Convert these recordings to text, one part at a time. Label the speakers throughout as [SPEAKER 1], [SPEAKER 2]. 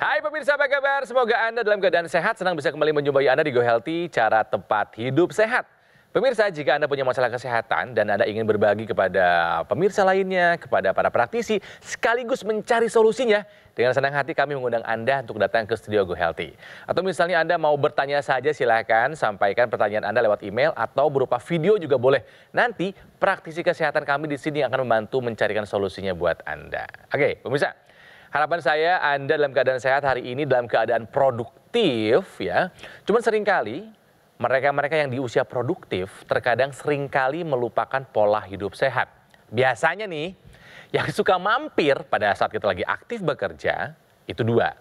[SPEAKER 1] Hai pemirsa apa kabar? Semoga Anda dalam keadaan sehat. Senang bisa kembali menjumpai Anda di Go Healthy, cara tepat hidup sehat. Pemirsa, jika Anda punya masalah kesehatan dan Anda ingin berbagi kepada pemirsa lainnya, kepada para praktisi, sekaligus mencari solusinya, dengan senang hati kami mengundang Anda untuk datang ke Studio Go Healthy. Atau misalnya Anda mau bertanya saja silakan sampaikan pertanyaan Anda lewat email atau berupa video juga boleh. Nanti praktisi kesehatan kami di sini akan membantu mencarikan solusinya buat Anda. Oke, pemirsa. Harapan saya Anda dalam keadaan sehat hari ini dalam keadaan produktif ya. Cuman seringkali mereka-mereka yang di usia produktif terkadang seringkali melupakan pola hidup sehat. Biasanya nih, yang suka mampir pada saat kita lagi aktif bekerja, itu dua.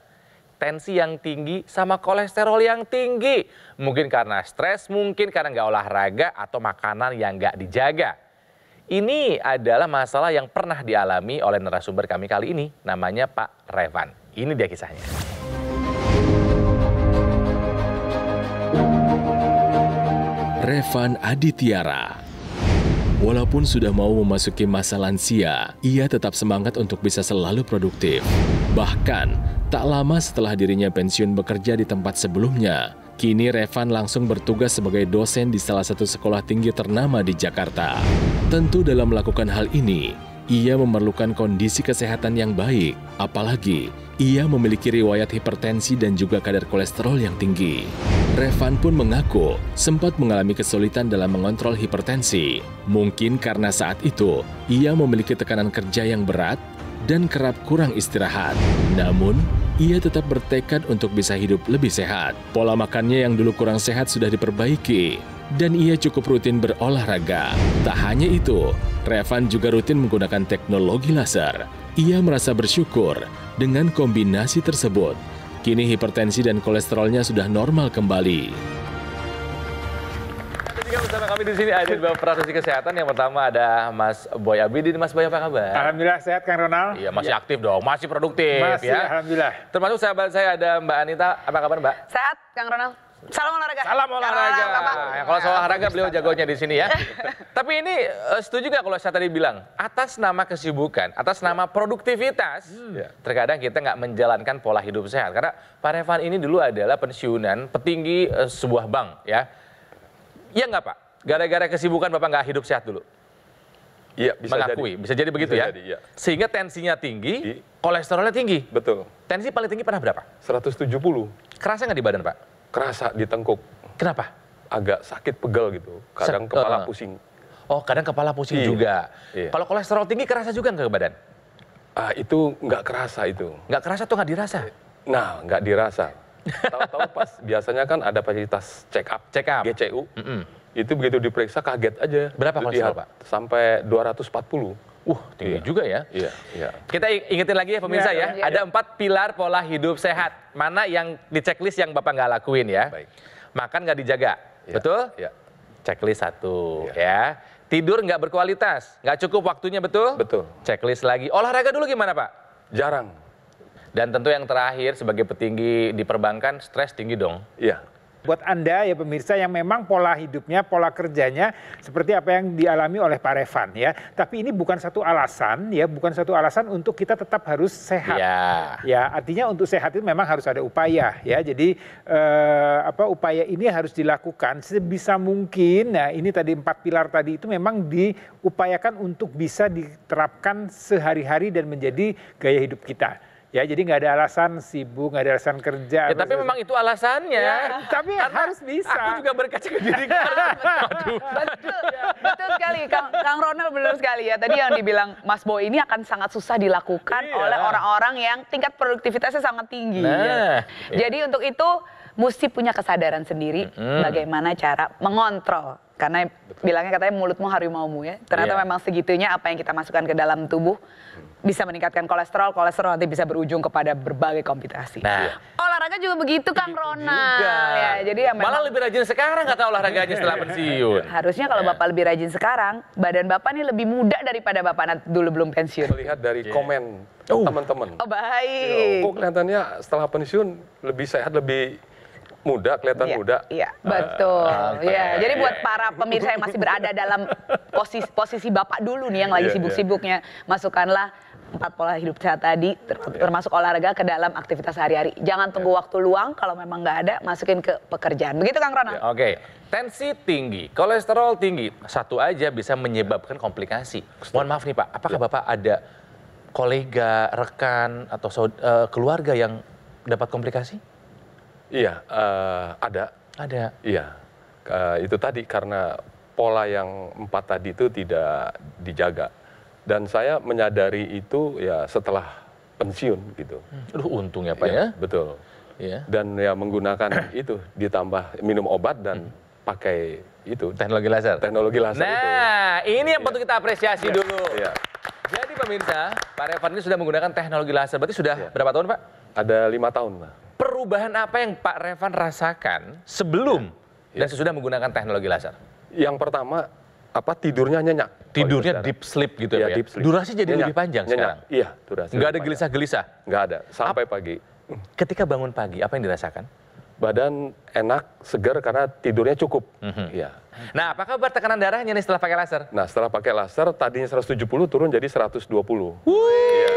[SPEAKER 1] Tensi yang tinggi sama kolesterol yang tinggi. Mungkin karena stres, mungkin karena nggak olahraga atau makanan yang nggak dijaga. Ini adalah masalah yang pernah dialami oleh narasumber kami kali ini, namanya Pak Revan. Ini dia kisahnya.
[SPEAKER 2] Revan Adityara, Walaupun sudah mau memasuki masa lansia, ia tetap semangat untuk bisa selalu produktif. Bahkan, tak lama setelah dirinya pensiun bekerja di tempat sebelumnya, kini Revan langsung bertugas sebagai dosen di salah satu sekolah tinggi ternama di Jakarta. Tentu dalam melakukan hal ini, ia memerlukan kondisi kesehatan yang baik, apalagi ia memiliki riwayat hipertensi dan juga kadar kolesterol yang tinggi. Revan pun mengaku sempat mengalami kesulitan dalam mengontrol hipertensi. Mungkin karena saat itu ia memiliki tekanan kerja yang berat dan kerap kurang istirahat. Namun, ia tetap bertekad untuk bisa hidup lebih sehat. Pola makannya yang dulu kurang sehat sudah diperbaiki dan ia cukup rutin berolahraga. Tak hanya itu, Revan juga rutin menggunakan teknologi laser. Ia merasa bersyukur dengan kombinasi tersebut Kini hipertensi dan kolesterolnya sudah normal kembali.
[SPEAKER 1] bersama kami di sini ada dua praktisi kesehatan. Yang pertama ada Mas Boy Abidin. Mas Boy apa kabar? Alhamdulillah sehat Kang Ronald. Iya masih ya. aktif dong, masih produktif. Masih ya. Alhamdulillah. Termasuk sahabat saya ada Mbak Anita. Apa kabar Mbak? Sehat
[SPEAKER 3] Kang Ronald. Salam olahraga. Salam olahraga. Ya,
[SPEAKER 1] kalau soal olahraga beliau jagonya di sini ya. Tapi ini eh, setuju gak kalau saya tadi bilang atas nama kesibukan, atas nama ya. produktivitas, hmm. Ya, terkadang kita nggak menjalankan pola hidup sehat. Karena Pak Revan ini dulu adalah pensiunan petinggi eh, sebuah bank ya. Iya nggak Pak? Gara-gara kesibukan Bapak nggak hidup sehat dulu?
[SPEAKER 4] Iya, bisa mengakui. Jadi. Bisa jadi
[SPEAKER 1] begitu bisa ya. Jadi, ya. Sehingga tensinya tinggi, kolesterolnya tinggi. Betul. Tensi paling tinggi pernah berapa?
[SPEAKER 4] 170. Kerasa nggak di badan, Pak? Kerasa di tengkuk. Kenapa? Agak sakit pegel gitu. Kadang kepala uh, pusing. Oh, kadang kepala
[SPEAKER 1] pusing iya. juga. Iya.
[SPEAKER 4] Kalau kolesterol tinggi kerasa juga nggak ke badan? Ah, itu nggak kerasa itu.
[SPEAKER 1] Nggak kerasa tuh nggak dirasa?
[SPEAKER 4] Nah, nggak dirasa. Tahu-tahu pas biasanya kan ada fasilitas check up, check up, GCU. Mm -mm. Itu begitu diperiksa kaget aja. Berapa kolesterol, Pak? Sampai 240. Uh, tinggi iya. juga ya. Iya, iya.
[SPEAKER 1] Kita ingetin lagi ya pemirsa iya, ya. Iya, Ada empat pilar pola hidup sehat. Mana yang di checklist yang Bapak nggak lakuin ya? Baik. Makan nggak dijaga, iya, betul? Iya. Checklist satu iya. ya. Tidur nggak berkualitas, nggak cukup waktunya betul? Betul. Checklist lagi. Olahraga dulu gimana Pak? Jarang. Dan tentu yang terakhir sebagai petinggi di perbankan stres tinggi dong. Iya
[SPEAKER 5] buat Anda ya pemirsa yang memang pola hidupnya, pola kerjanya seperti apa yang dialami oleh Pak Revan ya. Tapi ini bukan satu alasan ya, bukan satu alasan untuk kita tetap harus sehat. Ya, ya artinya untuk sehat itu memang harus ada upaya ya. Jadi eh, apa upaya ini harus dilakukan sebisa mungkin. Nah, ini tadi empat pilar tadi itu memang diupayakan untuk bisa diterapkan sehari-hari dan menjadi gaya hidup kita. Ya jadi nggak ada alasan sibuk, nggak ada alasan kerja. Ya, tapi memang
[SPEAKER 1] itu alasannya. Ya, tapi harus bisa. Aku juga berkaca ke diri Betul, betul sekali. Kang, Kang Ronald benar sekali ya. Tadi yang dibilang
[SPEAKER 3] Mas Bo ini akan sangat susah dilakukan iya. oleh orang-orang yang tingkat produktivitasnya sangat tinggi. Nah, ya. Iya. Jadi untuk itu mesti punya kesadaran sendiri mm -hmm. bagaimana cara mengontrol karena Betul. bilangnya katanya mulutmu harimaumu ya. Ternyata yeah. memang segitunya apa yang kita masukkan ke dalam tubuh hmm. bisa meningkatkan kolesterol, kolesterol nanti bisa berujung kepada berbagai komplikasi. Nah, iya. olahraga juga begitu Kang Rona. Ya, jadi ya memang... malah
[SPEAKER 1] lebih rajin sekarang kata olahraganya setelah
[SPEAKER 4] pensiun.
[SPEAKER 3] Harusnya kalau iya. Bapak lebih rajin sekarang, badan Bapak nih lebih muda daripada Bapak dulu
[SPEAKER 4] belum pensiun. Lihat dari yeah. komen oh. teman-teman. Oh, baik. You know, kok kelihatannya setelah pensiun lebih sehat, lebih muda, kelihatan yeah. muda. Iya, betul. Ah, iya, yeah. jadi buat
[SPEAKER 3] para pemirsa yang masih berada dalam posisi posisi bapak dulu nih yang lagi yeah, iya. sibuk-sibuknya, yeah. masukkanlah empat pola hidup sehat tadi ter iya. termasuk olahraga ke dalam aktivitas sehari-hari. Jangan tunggu iya. waktu luang kalau memang nggak ada, masukin ke pekerjaan. Begitu Kang Rona.
[SPEAKER 1] Oke. Okay. Tensi tinggi, kolesterol tinggi, satu aja bisa menyebabkan komplikasi. Mohon maaf nih Pak, apakah Bapak ada kolega, rekan atau uh, keluarga yang dapat komplikasi?
[SPEAKER 4] Iya, uh, ada. Ada. Iya. Uh, itu tadi karena pola yang empat tadi itu tidak dijaga. Dan saya menyadari itu ya setelah pensiun gitu. Hmm. Aduh untung ya Pak ya. ya? Betul. Ya. Dan ya menggunakan itu ditambah minum obat dan hmm. pakai itu teknologi laser. Teknologi laser
[SPEAKER 1] Nah, itu. ini yang ya. perlu kita apresiasi ya. dulu. Ya. Jadi pemirsa, Pak Revan ini sudah menggunakan teknologi laser. Berarti sudah ya. berapa tahun, Pak?
[SPEAKER 4] Ada lima tahun,
[SPEAKER 1] Pak perubahan apa yang Pak Revan rasakan sebelum
[SPEAKER 4] ya. dan ya. sesudah menggunakan teknologi laser? Yang pertama apa tidurnya nyenyak. Tidurnya deep sleep gitu ya, iya, ya deep sleep. Durasi jadi nyenyak. lebih panjang nyenyak. sekarang. Iya, durasi. Enggak ada gelisah-gelisah. Enggak ada. Sampai Ap pagi. Ketika bangun pagi, apa yang dirasakan? Badan enak, segar karena tidurnya cukup. Mhm. Iya. Mm -hmm. Nah, apakah kabar tekanan darahnya nih setelah pakai laser? Nah, setelah pakai laser tadinya 170 turun jadi 120. Wih. Ya.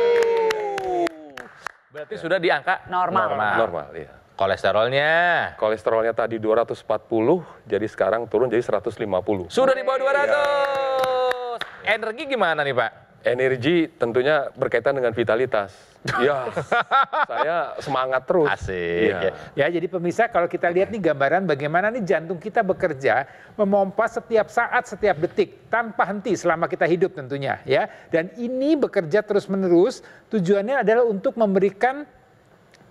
[SPEAKER 4] Berarti ya. sudah di angka normal. Normal, normal iya. Kolesterolnya? Kolesterolnya tadi 240, jadi sekarang turun jadi 150. Sudah di bawah 200. Ya. Energi gimana nih, Pak? Energi tentunya berkaitan dengan vitalitas. Ya, saya semangat terus.
[SPEAKER 5] Asik. Iya. Ya. ya, jadi pemirsa kalau kita lihat nih gambaran bagaimana nih jantung kita bekerja memompa setiap saat, setiap detik tanpa henti selama kita hidup tentunya, ya. Dan ini bekerja terus-menerus tujuannya adalah untuk memberikan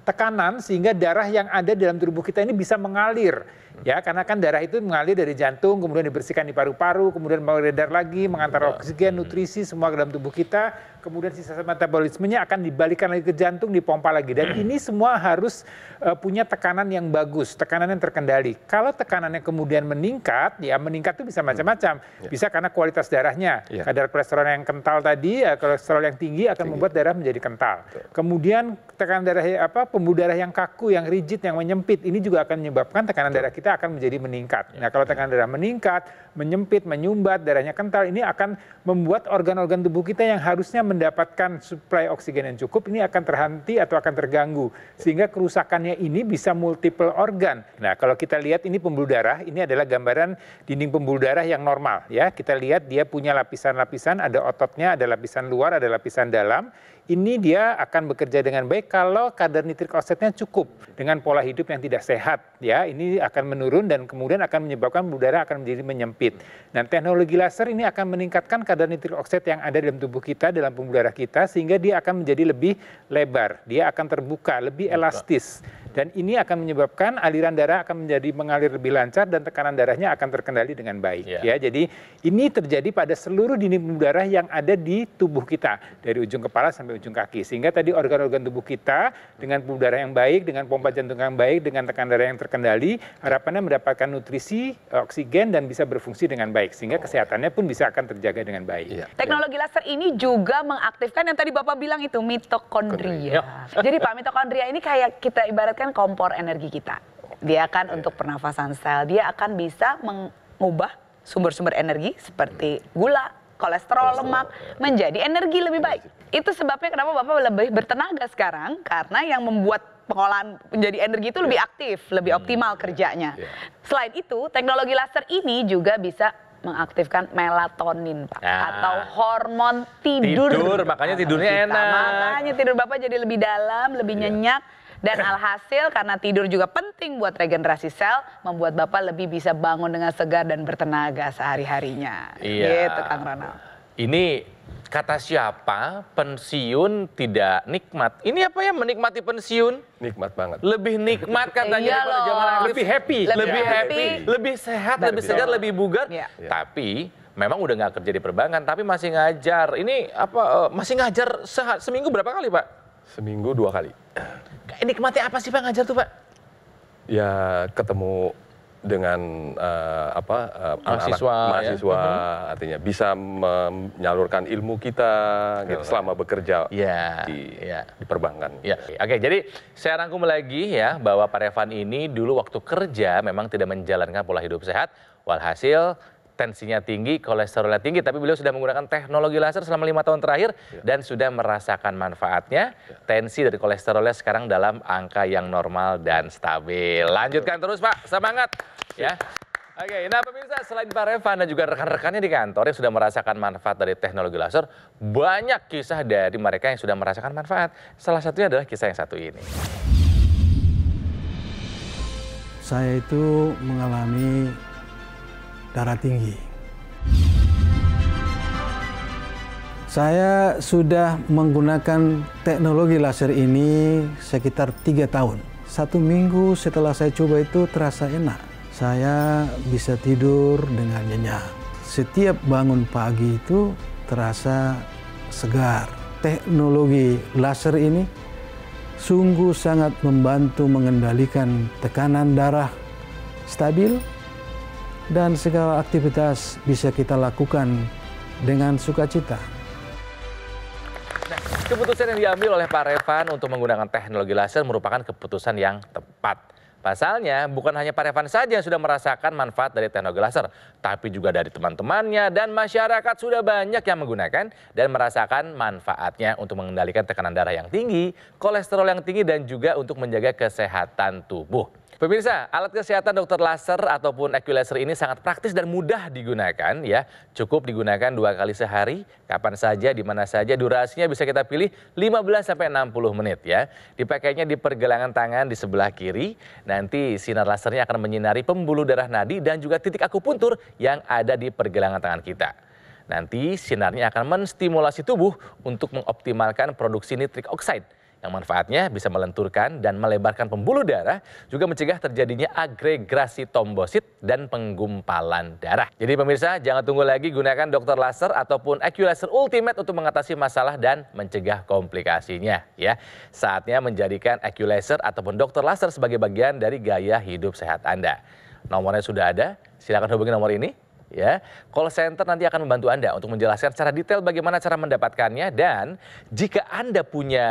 [SPEAKER 5] tekanan sehingga darah yang ada dalam tubuh kita ini bisa mengalir ya karena kan darah itu mengalir dari jantung kemudian dibersihkan di paru-paru kemudian beredar lagi mengantar iya. oksigen nutrisi semua ke dalam tubuh kita kemudian sisa metabolismenya akan dibalikan lagi ke jantung, dipompa lagi. Dan hmm. ini semua harus uh, punya tekanan yang bagus, tekanan yang terkendali. Kalau tekanannya kemudian meningkat, ya meningkat itu bisa hmm. macam-macam. Ya. Bisa karena kualitas darahnya, ya. kadar kolesterol yang kental tadi, ya, kolesterol yang tinggi akan tinggi. membuat darah menjadi kental. Kemudian tekanan darah apa pembuluh darah yang kaku, yang rigid, yang menyempit, ini juga akan menyebabkan tekanan darah kita akan menjadi meningkat. Ya. Nah kalau tekanan darah meningkat, menyempit, menyumbat, darahnya kental, ini akan membuat organ-organ tubuh kita yang harusnya mendapatkan suplai oksigen yang cukup ini akan terhenti atau akan terganggu sehingga kerusakannya ini bisa multiple organ. Nah, kalau kita lihat ini pembuluh darah, ini adalah gambaran dinding pembuluh darah yang normal ya. Kita lihat dia punya lapisan-lapisan, ada ototnya, ada lapisan luar, ada lapisan dalam ini dia akan bekerja dengan baik kalau kadar nitrik oksidnya cukup dengan pola hidup yang tidak sehat ya ini akan menurun dan kemudian akan menyebabkan udara akan menjadi menyempit. dan nah, teknologi laser ini akan meningkatkan kadar nitrik oksid yang ada dalam tubuh kita dalam pembuluh darah kita sehingga dia akan menjadi lebih lebar, dia akan terbuka, lebih elastis dan ini akan menyebabkan aliran darah akan menjadi mengalir lebih lancar dan tekanan darahnya akan terkendali dengan baik yeah. ya. Jadi ini terjadi pada seluruh dinding pembuluh darah yang ada di tubuh kita dari ujung kepala sampai ujung kaki. Sehingga tadi organ-organ tubuh kita dengan pembuluh darah yang baik, dengan pompa jantung yang baik, dengan tekanan darah yang terkendali, harapannya mendapatkan nutrisi, eh, oksigen dan bisa berfungsi dengan baik. Sehingga kesehatannya pun bisa akan terjaga dengan baik. Ya.
[SPEAKER 3] Teknologi laser ini juga mengaktifkan yang tadi Bapak bilang itu mitokondria. Kondria. Iya. Jadi Pak mitokondria ini kayak kita ibaratkan kompor energi kita. Dia akan ya. untuk pernafasan sel, dia akan bisa mengubah sumber-sumber energi seperti gula, kolesterol, lemak menjadi energi lebih baik. Itu sebabnya kenapa Bapak lebih bertenaga sekarang karena yang membuat pengolahan menjadi energi itu lebih ya. aktif, lebih hmm. optimal kerjanya. Ya. Selain itu, teknologi laser ini juga bisa mengaktifkan melatonin pak nah. atau hormon tidur. Tidur,
[SPEAKER 1] makanya tidurnya nah, enak. Makanya
[SPEAKER 3] tidur bapak jadi lebih dalam, lebih iya. nyenyak. Dan alhasil karena tidur juga penting buat regenerasi sel, membuat Bapak lebih bisa bangun dengan segar dan bertenaga sehari-harinya. Iya. Gitu Kang Ronald.
[SPEAKER 1] Ini kata siapa pensiun tidak nikmat. Ini apa ya menikmati pensiun? Nikmat banget. Lebih nikmat katanya iya daripada zaman aktif. Lebih happy. Lebih, lebih happy. Lebih sehat, lebih, lebih segar, lebih bugar. Ya. Tapi memang udah nggak kerja di perbankan tapi masih ngajar. Ini apa eh, masih ngajar sehat
[SPEAKER 4] seminggu berapa kali, Pak? Seminggu dua kali.
[SPEAKER 1] Ini kematian apa sih Pak ngajar tuh Pak?
[SPEAKER 4] Ya ketemu dengan uh, apa uh, eh, mahasiswa, anak -anak, mahasiswa ya? Mhm. artinya bisa menyalurkan ilmu kita gitu, selama bekerja
[SPEAKER 1] ya, di,
[SPEAKER 2] ya.
[SPEAKER 4] di perbankan. Ya. Oke, jadi saya rangkum lagi
[SPEAKER 1] ya bahwa Pak Revan ini dulu waktu kerja memang tidak menjalankan pola hidup sehat, walhasil tensinya tinggi, kolesterolnya tinggi, tapi beliau sudah menggunakan teknologi laser selama lima tahun terakhir yeah. dan sudah merasakan manfaatnya. Yeah. Tensi dari kolesterolnya sekarang dalam angka yang normal dan stabil. Ya. Lanjutkan terus Pak, semangat ya. Oke, nah pemirsa selain Pak Revan dan juga rekan-rekannya di kantor yang sudah merasakan manfaat dari teknologi laser, banyak kisah dari mereka yang sudah merasakan manfaat. Salah satunya adalah kisah yang satu ini.
[SPEAKER 4] Saya itu mengalami darah tinggi. Saya sudah menggunakan teknologi laser ini sekitar tiga tahun. Satu minggu setelah saya coba itu terasa enak. Saya bisa tidur dengan nyenyak. Setiap bangun pagi itu terasa segar. Teknologi laser ini sungguh sangat membantu mengendalikan tekanan darah stabil dan segala aktivitas bisa kita lakukan dengan sukacita.
[SPEAKER 1] Nah, keputusan yang diambil oleh Pak Revan untuk menggunakan teknologi laser merupakan keputusan yang tepat. Pasalnya, bukan hanya Pak Revan saja yang sudah merasakan manfaat dari teknologi laser, tapi juga dari teman-temannya dan masyarakat sudah banyak yang menggunakan dan merasakan manfaatnya untuk mengendalikan tekanan darah yang tinggi, kolesterol yang tinggi, dan juga untuk menjaga kesehatan tubuh. Pemirsa, alat kesehatan dokter laser ataupun equilaser ini sangat praktis dan mudah digunakan ya. Cukup digunakan dua kali sehari, kapan saja, di mana saja. Durasinya bisa kita pilih 15 sampai 60 menit ya. Dipakainya di pergelangan tangan di sebelah kiri. Nanti sinar lasernya akan menyinari pembuluh darah nadi dan juga titik akupuntur yang ada di pergelangan tangan kita. Nanti sinarnya akan menstimulasi tubuh untuk mengoptimalkan produksi nitrik oksida yang manfaatnya bisa melenturkan dan melebarkan pembuluh darah, juga mencegah terjadinya agregasi tombosit dan penggumpalan darah. Jadi pemirsa, jangan tunggu lagi gunakan dokter laser ataupun Laser Ultimate untuk mengatasi masalah dan mencegah komplikasinya ya. Saatnya menjadikan Laser ataupun dokter laser sebagai bagian dari gaya hidup sehat Anda. Nomornya sudah ada, silakan hubungi nomor ini ya. Call center nanti akan membantu Anda untuk menjelaskan secara detail bagaimana cara mendapatkannya dan jika Anda punya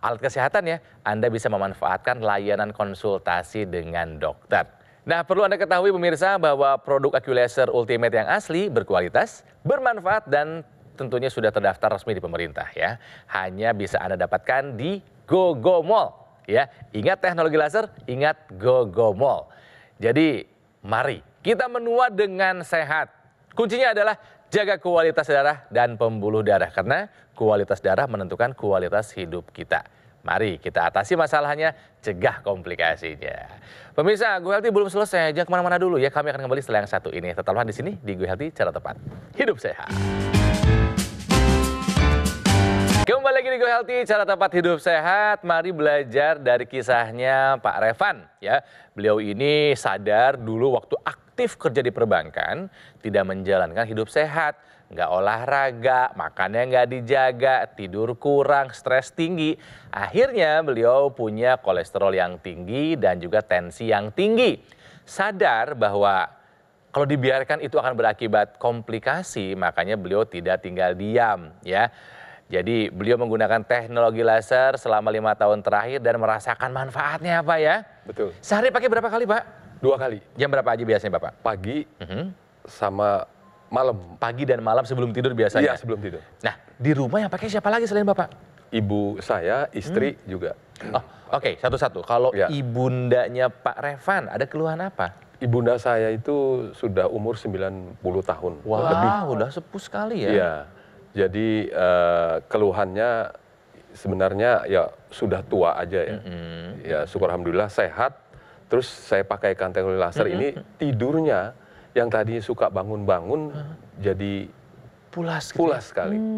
[SPEAKER 1] alat kesehatan ya, Anda bisa memanfaatkan layanan konsultasi dengan dokter. Nah, perlu Anda ketahui pemirsa bahwa produk Aculaser Ultimate yang asli berkualitas, bermanfaat dan tentunya sudah terdaftar resmi di pemerintah ya. Hanya bisa Anda dapatkan di GoGo Mall ya. Ingat teknologi laser, ingat GoGo Mall. Jadi, mari kita menua dengan sehat. Kuncinya adalah jaga kualitas darah dan pembuluh darah karena kualitas darah menentukan kualitas hidup kita. Mari kita atasi masalahnya, cegah komplikasinya. Pemirsa, Go Healthy belum selesai, jangan kemana-mana dulu ya. Kami akan kembali setelah yang satu ini. Tetaplah di sini di Go Healthy Cara Tepat. Hidup sehat. Kembali lagi di Go Healthy, cara tepat hidup sehat. Mari belajar dari kisahnya Pak Revan. Ya, beliau ini sadar dulu waktu aktif aktif kerja di perbankan tidak menjalankan hidup sehat, nggak olahraga, makannya nggak dijaga, tidur kurang, stres tinggi. Akhirnya beliau punya kolesterol yang tinggi dan juga tensi yang tinggi. Sadar bahwa kalau dibiarkan itu akan berakibat komplikasi, makanya beliau tidak tinggal diam ya. Jadi beliau menggunakan teknologi laser selama lima tahun terakhir dan merasakan manfaatnya apa
[SPEAKER 4] ya? Betul. Sehari pakai berapa kali Pak? Dua kali. Jam berapa aja biasanya Bapak? Pagi mm -hmm. sama malam. Pagi dan malam sebelum tidur biasanya? Iya, sebelum tidur. Nah, di rumah yang pakai siapa
[SPEAKER 1] lagi selain Bapak?
[SPEAKER 4] Ibu saya, istri hmm. juga. Oh, Oke, okay, satu-satu. Kalau ya. ibundanya Pak Revan, ada keluhan apa? Ibunda saya itu sudah umur 90 tahun. Wah, wow, lebih. udah
[SPEAKER 1] sepuh sekali ya. Iya.
[SPEAKER 4] Jadi uh, keluhannya sebenarnya ya sudah tua aja ya. Mm -hmm. Ya syukur alhamdulillah sehat terus saya pakai teknologi laser ini tidurnya yang tadinya suka bangun bangun jadi pulas gitu ya? pulas sekali hmm.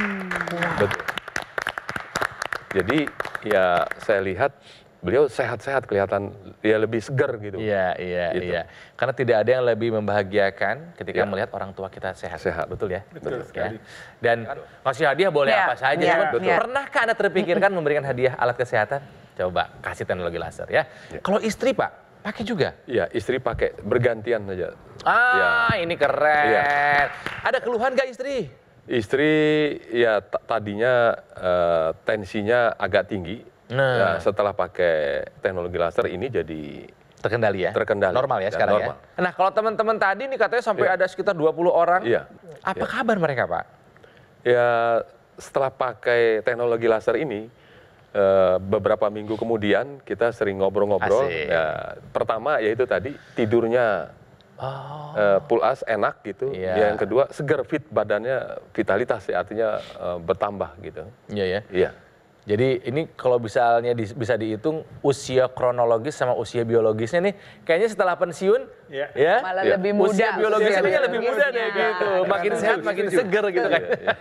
[SPEAKER 4] betul jadi ya saya lihat beliau sehat-sehat kelihatan dia ya lebih segar gitu. Iya, iya, gitu. iya. Karena tidak ada yang lebih membahagiakan ketika ya.
[SPEAKER 1] melihat orang tua kita sehat. Sehat, betul ya? Betul, betul sekali. Ya. Dan ngasih hadiah boleh ya. apa saja. Ya. Cuma, betul. Ya. Pernahkah Anda terpikirkan memberikan hadiah alat kesehatan? Coba kasih teknologi laser ya. ya. Kalau istri, Pak, Pakai juga?
[SPEAKER 4] Iya, istri pakai, bergantian aja.
[SPEAKER 1] Ah, ya. ini keren. Ya. Ada keluhan gak istri?
[SPEAKER 4] Istri ya tadinya uh, tensinya agak tinggi. Nah. ya, setelah pakai teknologi laser ini jadi terkendali ya. Terkendali. Normal ya, ya sekarang ya? normal. ya.
[SPEAKER 1] Nah, kalau teman-teman tadi nih katanya sampai ya. ada sekitar 20 orang. Iya. Apa ya. kabar mereka, Pak?
[SPEAKER 4] Ya, setelah pakai teknologi laser ini Eh, beberapa minggu kemudian kita sering ngobrol-ngobrol. Ya, pertama yaitu tadi tidurnya Oh. e, eh, pull enak gitu. Yeah. Yang kedua seger fit badannya vitalitas ya artinya e, bertambah gitu. Iya yeah, ya. Yeah. Iya. Yeah. Jadi ini kalau misalnya di, bisa dihitung usia kronologis sama
[SPEAKER 1] usia biologisnya nih, kayaknya setelah pensiun ya, ya malah ya. lebih muda. Usia biologisnya usia lebih muda deh gitu. Makin sehat, makin seger gitu kan. Iya.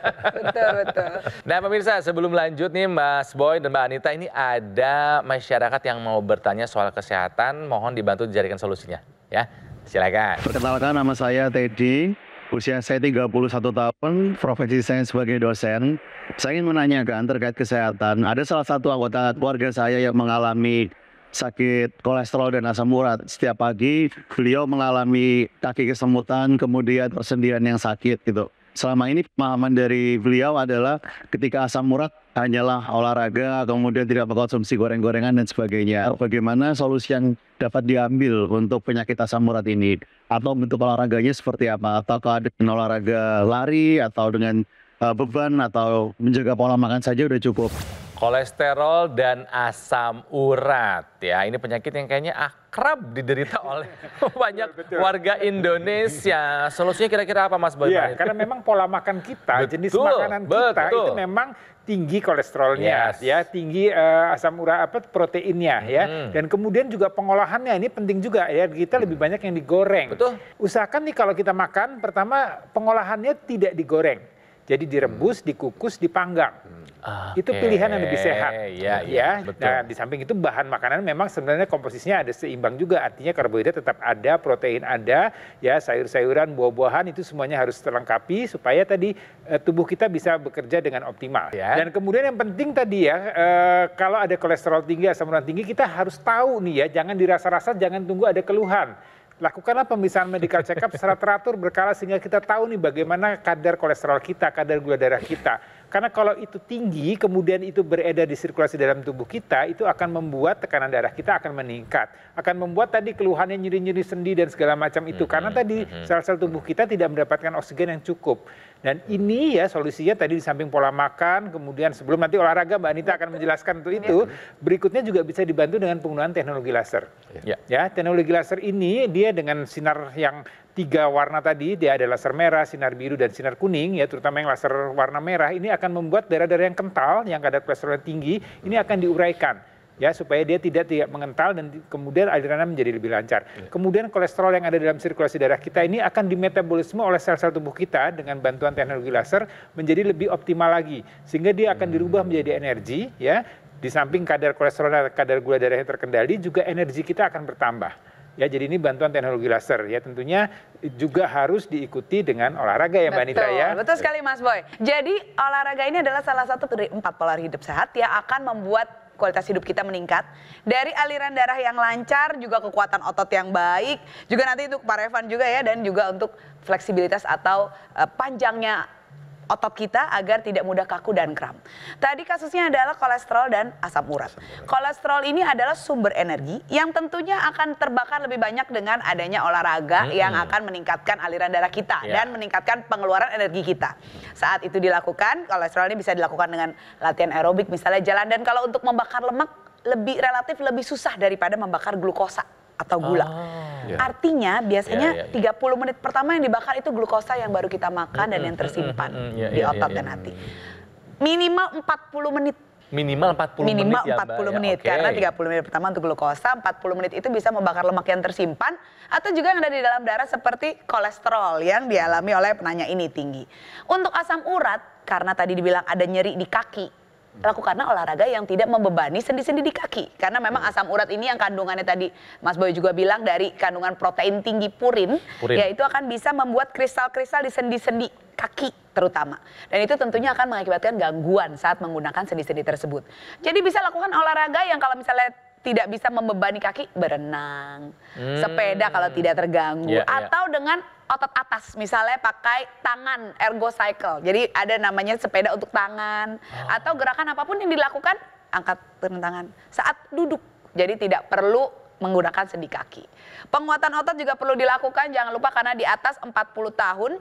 [SPEAKER 1] betul, betul. Nah, pemirsa, sebelum lanjut nih Mas Boy dan Mbak Anita ini ada masyarakat yang mau bertanya soal kesehatan, mohon dibantu dijadikan solusinya ya. Silakan.
[SPEAKER 2] Perkenalkan nama saya Teddy Usia saya 31 tahun, profesi saya sebagai dosen. Saya ingin menanyakan terkait kesehatan. Ada salah satu anggota keluarga saya yang mengalami sakit kolesterol dan asam urat. Setiap pagi beliau mengalami kaki kesemutan, kemudian persendian yang sakit gitu selama ini pemahaman dari beliau adalah ketika asam urat hanyalah olahraga, kemudian tidak mengkonsumsi goreng-gorengan dan sebagainya. Oh. Bagaimana solusi yang dapat diambil untuk penyakit asam urat ini? Atau bentuk olahraganya seperti apa? Ataukah ada olahraga lari atau dengan eh, beban atau menjaga pola makan saja sudah cukup?
[SPEAKER 1] kolesterol dan asam urat ya ini penyakit yang kayaknya
[SPEAKER 5] akrab
[SPEAKER 1] diderita oleh banyak Betul. warga Indonesia solusinya kira-kira apa Mas Boy? Ya, karena memang
[SPEAKER 5] pola makan kita Betul. jenis makanan kita Betul. itu memang tinggi kolesterolnya yes. ya tinggi uh, asam urat apa proteinnya ya dan kemudian juga pengolahannya ini penting juga ya kita lebih banyak yang digoreng Betul. usahakan nih kalau kita makan pertama pengolahannya tidak digoreng jadi direbus, dikukus, dipanggang. Okay. Hmm. Itu pilihan yang lebih sehat. Iya, gitu iya. Ya, ya. ya. Nah, di samping itu bahan makanan memang sebenarnya komposisinya ada seimbang juga. Artinya karbohidrat tetap ada, protein ada, ya sayur-sayuran, buah-buahan itu semuanya harus terlengkapi supaya tadi eh, tubuh kita bisa bekerja dengan optimal. Ya. Dan kemudian yang penting tadi ya, eh, kalau ada kolesterol tinggi, asam urat tinggi, kita harus tahu nih ya, jangan dirasa-rasa, jangan tunggu ada keluhan lakukanlah pemeriksaan medical check up secara teratur berkala sehingga kita tahu nih bagaimana kadar kolesterol kita, kadar gula darah kita. Karena kalau itu tinggi, kemudian itu beredar di sirkulasi dalam tubuh kita, itu akan membuat tekanan darah kita akan meningkat. Akan membuat tadi keluhannya nyeri-nyeri sendi dan segala macam itu. -hmm. Karena tadi mm-hmm. sel-sel tubuh kita tidak mendapatkan oksigen yang cukup. Dan ini ya solusinya tadi di samping pola makan, kemudian sebelum nanti olahraga Mbak Anita akan menjelaskan untuk itu, iya. berikutnya juga bisa dibantu dengan penggunaan teknologi laser. Ya, ya teknologi laser ini dia dengan sinar yang tiga warna tadi, dia ada laser merah, sinar biru, dan sinar kuning, ya terutama yang laser warna merah, ini akan membuat darah-darah yang kental, yang kadar kolesterol tinggi, ini akan diuraikan ya supaya dia tidak tidak mengental dan kemudian alirannya menjadi lebih lancar. Ya. Kemudian kolesterol yang ada dalam sirkulasi darah kita ini akan dimetabolisme oleh sel-sel tubuh kita dengan bantuan teknologi laser menjadi lebih optimal lagi sehingga dia akan dirubah hmm. menjadi energi ya. Di samping kadar kolesterol dan kadar gula darah yang terkendali juga energi kita akan bertambah. Ya, jadi ini bantuan teknologi laser ya tentunya juga harus diikuti dengan olahraga ya Mbak Nita ya. Betul sekali
[SPEAKER 3] Mas Boy. Jadi olahraga ini adalah salah satu dari empat pola hidup sehat yang akan membuat kualitas hidup kita meningkat dari aliran darah yang lancar juga kekuatan otot yang baik juga nanti untuk Pak Evan juga ya dan juga untuk fleksibilitas atau uh, panjangnya otot kita agar tidak mudah kaku dan kram. Tadi kasusnya adalah kolesterol dan asam urat. Kolesterol ini adalah sumber energi yang tentunya akan terbakar lebih banyak dengan adanya olahraga hmm. yang akan meningkatkan aliran darah kita yeah. dan meningkatkan pengeluaran energi kita. Saat itu dilakukan, kolesterol ini bisa dilakukan dengan latihan aerobik misalnya jalan dan kalau untuk membakar lemak lebih relatif lebih susah daripada membakar glukosa atau gula. Oh. Iya. Artinya biasanya 30 iya, iya, menit pertama yang dibakar itu glukosa yang baru kita makan dan yang tersimpan di otot dan hati. Minimal 40
[SPEAKER 1] menit Minimal 40 Minimal menit ya, 40 ya, menit okay. karena 30
[SPEAKER 3] menit pertama untuk glukosa, 40 menit itu bisa membakar lemak yang tersimpan atau juga yang ada di dalam darah seperti kolesterol yang dialami oleh penanya ini tinggi. Untuk asam urat karena tadi dibilang ada nyeri di kaki, lakukanlah olahraga yang tidak membebani sendi-sendi di kaki karena memang hmm. asam urat ini yang kandungannya tadi Mas Boy juga bilang dari kandungan protein tinggi purin, purin. yaitu akan bisa membuat kristal-kristal di sendi-sendi kaki terutama. Dan itu tentunya akan mengakibatkan gangguan saat menggunakan sendi-sendi tersebut. Jadi bisa lakukan olahraga yang kalau misalnya tidak bisa membebani kaki berenang, hmm. sepeda kalau tidak terganggu yeah, iya. atau dengan otot atas misalnya pakai tangan ergo cycle. Jadi ada namanya sepeda untuk tangan oh. atau gerakan apapun yang dilakukan angkat turun tangan saat duduk. Jadi tidak perlu menggunakan sendi kaki. Penguatan otot juga perlu dilakukan jangan lupa karena di atas 40 tahun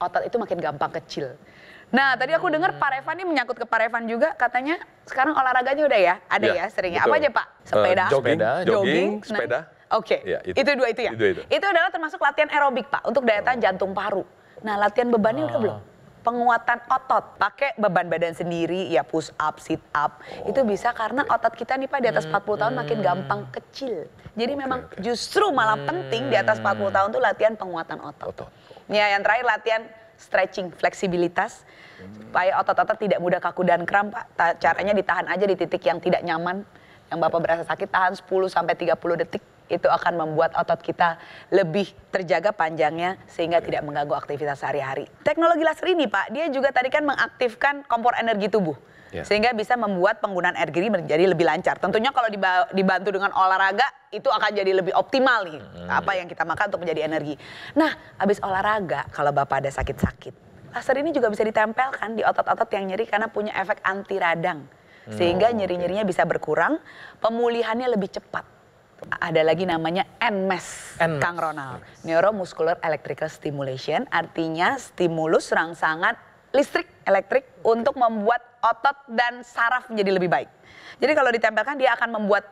[SPEAKER 3] otot itu makin gampang kecil. Nah, tadi aku dengar hmm. Pak Revan ini menyangkut ke Pak Revan juga katanya sekarang olahraganya udah ya, ada ya, ya seringnya. Betul. Apa aja, Pak? Eh, sepeda, uh, jogging, sepeda, jogging, jogging sepeda. Nah. Oke. Okay. Ya, itu. itu dua itu ya. Itu, itu. itu adalah termasuk latihan aerobik pak untuk daya tahan oh. jantung paru. Nah latihan bebannya ah. udah belum? penguatan otot pakai beban badan sendiri ya push up sit up oh, itu bisa karena otot kita nih pak di atas 40 tahun makin hmm. gampang kecil jadi okay, memang okay. justru malah hmm. penting di atas 40 hmm. tahun tuh latihan penguatan otot, otot. ya yang terakhir latihan stretching fleksibilitas hmm. supaya otot-otot tidak mudah kaku dan kram pak caranya ditahan aja di titik yang tidak nyaman yang bapak ya. berasa sakit tahan 10 sampai 30 detik itu akan membuat otot kita lebih terjaga panjangnya sehingga yeah. tidak mengganggu aktivitas sehari-hari. Teknologi laser ini Pak, dia juga tadi kan mengaktifkan kompor energi tubuh. Yeah. Sehingga bisa membuat penggunaan energi menjadi lebih lancar. Tentunya kalau dibantu dengan olahraga itu akan jadi lebih optimal nih. Hmm. Apa yang kita makan untuk menjadi energi. Nah, habis olahraga kalau Bapak ada sakit-sakit, laser ini juga bisa ditempelkan di otot-otot yang nyeri karena punya efek anti radang. Hmm, sehingga nyeri-nyerinya bisa berkurang, pemulihannya lebih cepat. Ada lagi namanya NMES, NMES. Kang Ronald. NMES. Neuromuscular Electrical Stimulation artinya stimulus rangsangan listrik elektrik untuk membuat otot dan saraf menjadi lebih baik. Jadi kalau ditempelkan dia akan membuat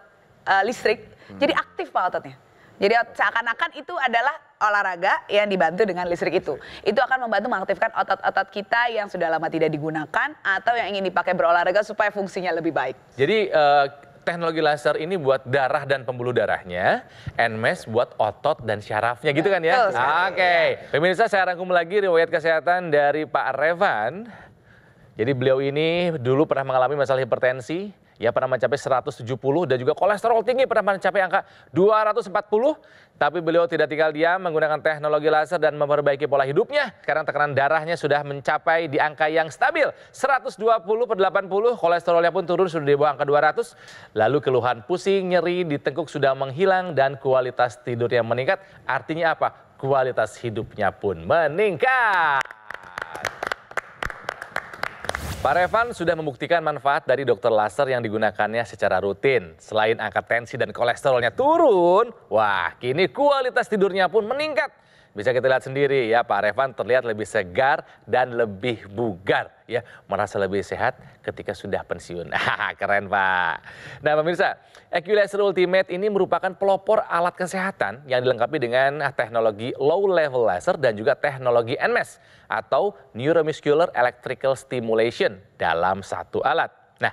[SPEAKER 3] uh, listrik hmm. jadi aktif pak ototnya. Jadi seakan-akan itu adalah olahraga yang dibantu dengan listrik itu. Itu akan membantu mengaktifkan otot-otot kita yang sudah lama tidak digunakan atau yang ingin dipakai berolahraga supaya fungsinya lebih baik.
[SPEAKER 1] Jadi uh, teknologi laser ini buat darah dan pembuluh darahnya, NMES buat otot dan syarafnya gitu kan ya? Oke, okay. pemirsa saya rangkum lagi riwayat kesehatan dari Pak Revan. Jadi beliau ini dulu pernah mengalami masalah hipertensi, ya pernah mencapai 170 dan juga kolesterol tinggi pernah mencapai angka 240. Tapi beliau tidak tinggal diam menggunakan teknologi laser dan memperbaiki pola hidupnya. Sekarang tekanan darahnya sudah mencapai di angka yang stabil 120 per 80. Kolesterolnya pun turun sudah di bawah angka 200. Lalu keluhan pusing, nyeri, di tengkuk sudah menghilang dan kualitas tidurnya meningkat. Artinya apa? Kualitas hidupnya pun meningkat. Pak Revan sudah membuktikan manfaat dari dokter laser yang digunakannya secara rutin. Selain angkat tensi dan kolesterolnya turun, wah kini kualitas tidurnya pun meningkat. Bisa kita lihat sendiri ya Pak Revan terlihat lebih segar dan lebih bugar ya, merasa lebih sehat ketika sudah pensiun. Keren Pak. Nah pemirsa, Equalizer Ultimate ini merupakan pelopor alat kesehatan yang dilengkapi dengan teknologi low level laser dan juga teknologi NMES atau Neuromuscular Electrical Stimulation dalam satu alat. Nah,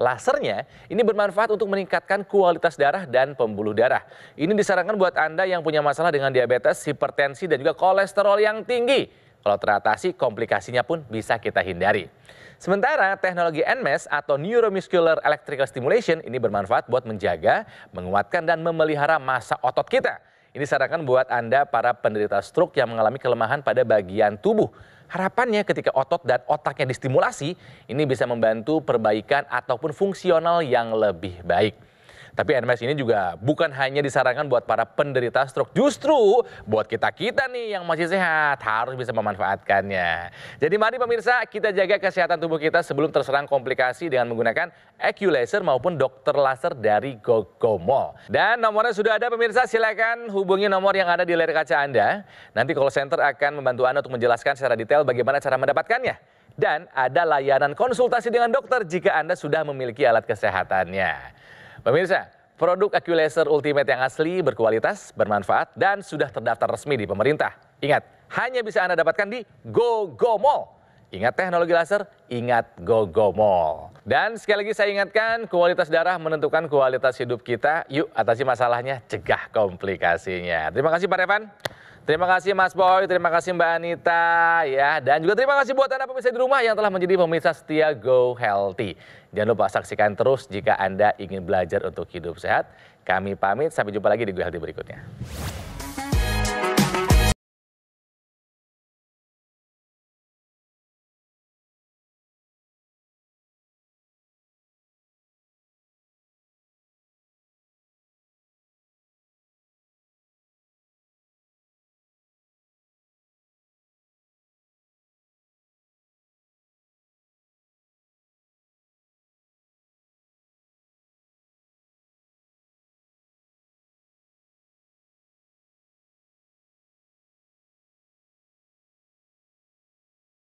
[SPEAKER 1] lasernya ini bermanfaat untuk meningkatkan kualitas darah dan pembuluh darah. Ini disarankan buat Anda yang punya masalah dengan diabetes, hipertensi, dan juga kolesterol yang tinggi. Kalau teratasi, komplikasinya pun bisa kita hindari. Sementara teknologi NMES atau Neuromuscular Electrical Stimulation ini bermanfaat buat menjaga, menguatkan, dan memelihara masa otot kita. Ini disarankan buat Anda para penderita stroke yang mengalami kelemahan pada bagian tubuh. Harapannya ketika otot dan otaknya distimulasi, ini bisa membantu perbaikan ataupun fungsional yang lebih baik. Tapi NMS ini juga bukan hanya disarankan buat para penderita stroke, justru buat kita-kita nih yang masih sehat harus bisa memanfaatkannya. Jadi mari pemirsa kita jaga kesehatan tubuh kita sebelum terserang komplikasi dengan menggunakan laser maupun dokter laser dari Gogomol. Dan nomornya sudah ada pemirsa, silakan hubungi nomor yang ada di layar kaca Anda. Nanti call center akan membantu Anda untuk menjelaskan secara detail bagaimana cara mendapatkannya dan ada layanan konsultasi dengan dokter jika Anda sudah memiliki alat kesehatannya. Pemirsa, produk Aculaser Ultimate yang asli, berkualitas, bermanfaat, dan sudah terdaftar resmi di pemerintah. Ingat, hanya bisa Anda dapatkan di GoGo Ingat teknologi laser, ingat GoGo Mall. Dan sekali lagi saya ingatkan, kualitas darah menentukan kualitas hidup kita. Yuk atasi masalahnya, cegah komplikasinya. Terima kasih Pak Revan. Terima kasih Mas Boy, terima kasih Mbak Anita ya dan juga terima kasih buat Anda pemirsa di rumah yang telah menjadi pemirsa setia Go Healthy. Jangan lupa saksikan terus jika Anda ingin belajar untuk hidup sehat. Kami pamit sampai jumpa lagi di
[SPEAKER 2] Go Healthy berikutnya.